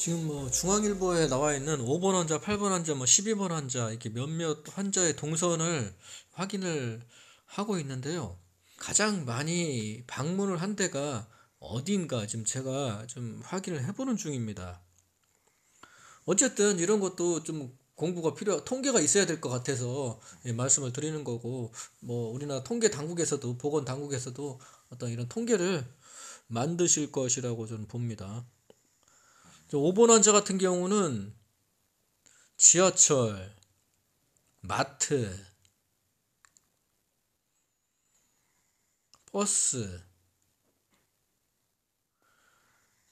지금 뭐 중앙일보에 나와 있는 5번 환자, 8번 환자, 뭐 12번 환자 이렇게 몇몇 환자의 동선을 확인을 하고 있는데요. 가장 많이 방문을 한 데가 어디인가 지금 제가 좀 확인을 해보는 중입니다. 어쨌든 이런 것도 좀 공부가 필요, 통계가 있어야 될 것 같아서 예, 말씀을 드리는 거고, 뭐 우리나라 통계 당국에서도 보건 당국에서도 어떤 이런 통계를 만드실 것이라고 저는 봅니다. 5번 환자 같은 경우는 지하철, 마트, 버스,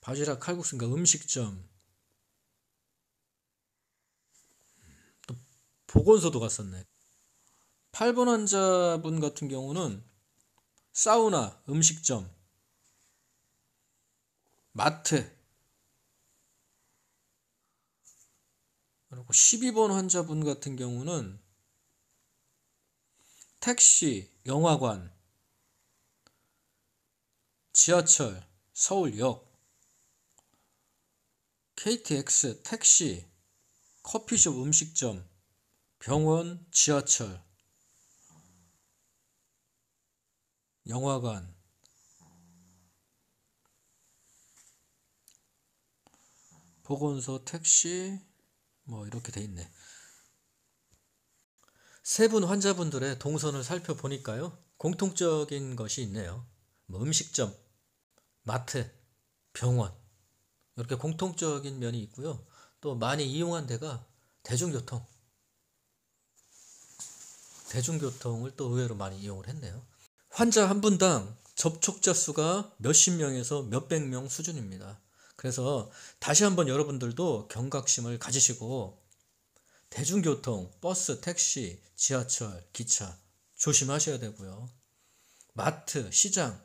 바지락 칼국수인가 음식점, 또 보건소도 갔었네. 8번 환자분 같은 경우는 사우나, 음식점, 마트, 12번 환자분 같은 경우는 택시, 영화관, 지하철, 서울역, KTX, 택시, 커피숍, 음식점, 병원, 지하철, 영화관, 보건소, 택시, 뭐 이렇게 돼 있네. 세 분 환자분들의 동선을 살펴보니까요. 공통적인 것이 있네요. 뭐 음식점, 마트, 병원 이렇게 공통적인 면이 있고요. 또 많이 이용한 데가 대중교통. 대중교통을 또 의외로 많이 이용을 했네요. 환자 한 분당 접촉자 수가 몇십 명에서 몇백 명 수준입니다. 그래서 다시 한번 여러분들도 경각심을 가지시고 대중교통, 버스, 택시, 지하철, 기차 조심하셔야 되고요. 마트, 시장,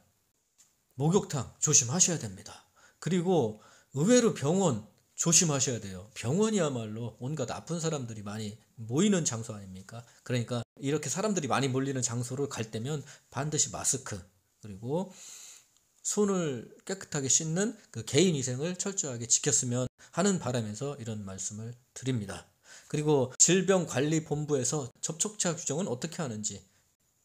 목욕탕 조심하셔야 됩니다. 그리고 의외로 병원 조심하셔야 돼요. 병원이야말로 온갖 아픈 사람들이 많이 모이는 장소 아닙니까? 그러니까 이렇게 사람들이 많이 몰리는 장소를 갈 때면 반드시 마스크 그리고 손을 깨끗하게 씻는 그 개인 위생을 철저하게 지켰으면 하는 바람에서 이런 말씀을 드립니다. 그리고 질병관리본부에서 접촉자 규정은 어떻게 하는지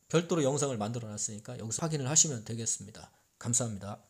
별도로 영상을 만들어 놨으니까 여기서 확인을 하시면 되겠습니다. 감사합니다.